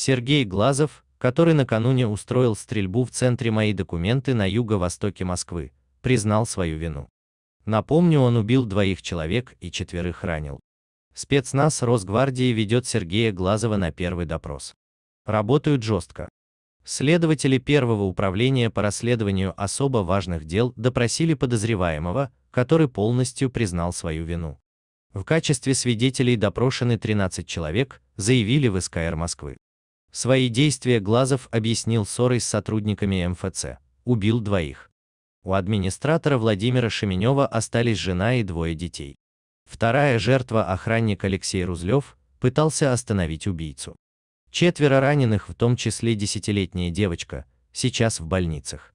Сергей Глазов, который накануне устроил стрельбу в центре «Мои документы» на юго-востоке Москвы, признал свою вину. Напомню, он убил двоих человек и четверых ранил. Спецназ Росгвардии ведет Сергея Глазова на первый допрос. Работают жестко. Следователи первого управления по расследованию особо важных дел допросили подозреваемого, который полностью признал свою вину. В качестве свидетелей допрошены 13 человек, заявили в СКР Москвы. Свои действия Глазов объяснил ссорой с сотрудниками МФЦ, убил двоих. У администратора Владимира Шеменева остались жена и двое детей. Вторая жертва охранник Алексей Рузлев пытался остановить убийцу. Четверо раненых, в том числе десятилетняя девочка, сейчас в больницах.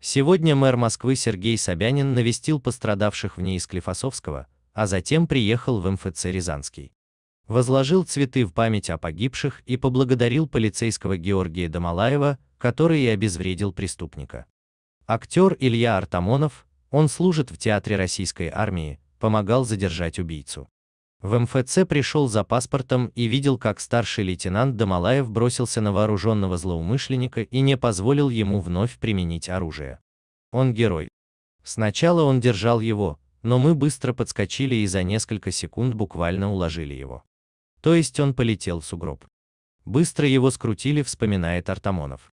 Сегодня мэр Москвы Сергей Собянин навестил пострадавших в ней из Клифосовского, а затем приехал в МФЦ Рязанский возложил цветы в память о погибших и поблагодарил полицейского Георгия Домалаева, который и обезвредил преступника. Актер Илья Артамонов, он служит в Театре Российской Армии, помогал задержать убийцу. В МФЦ пришел за паспортом и видел, как старший лейтенант Домалаев бросился на вооруженного злоумышленника и не позволил ему вновь применить оружие. Он герой. Сначала он держал его, но мы быстро подскочили и за несколько секунд буквально уложили его. То есть он полетел в сугроб. Быстро его скрутили, вспоминает Артамонов.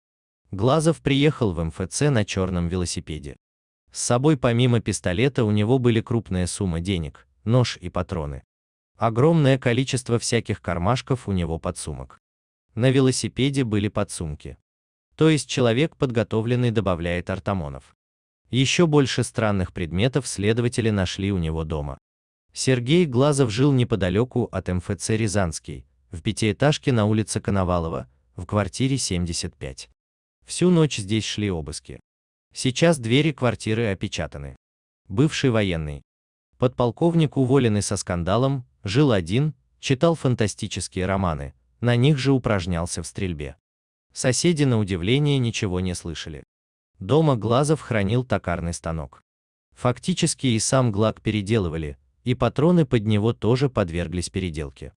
Глазов приехал в МФЦ на черном велосипеде. С собой помимо пистолета у него были крупная сумма денег, нож и патроны. Огромное количество всяких кармашков у него под сумок. На велосипеде были подсумки. То есть человек подготовленный, добавляет Артамонов. Еще больше странных предметов следователи нашли у него дома. Сергей Глазов жил неподалеку от МФЦ Рязанский, в пятиэтажке на улице Коновалова, в квартире 75. Всю ночь здесь шли обыски. Сейчас двери квартиры опечатаны. Бывший военный. Подполковник, уволенный со скандалом, жил один, читал фантастические романы, на них же упражнялся в стрельбе. Соседи на удивление ничего не слышали. Дома Глазов хранил токарный станок. Фактически и сам Глак переделывали, и патроны под него тоже подверглись переделке.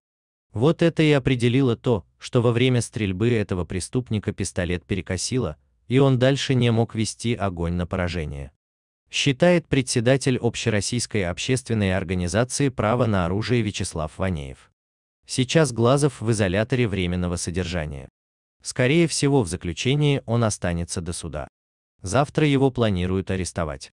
Вот это и определило то, что во время стрельбы этого преступника пистолет перекосило, и он дальше не мог вести огонь на поражение. Считает председатель Общероссийской общественной организации «Право на оружие» Вячеслав Ванеев. Сейчас Глазов в изоляторе временного содержания. Скорее всего, в заключении он останется до суда. Завтра его планируют арестовать.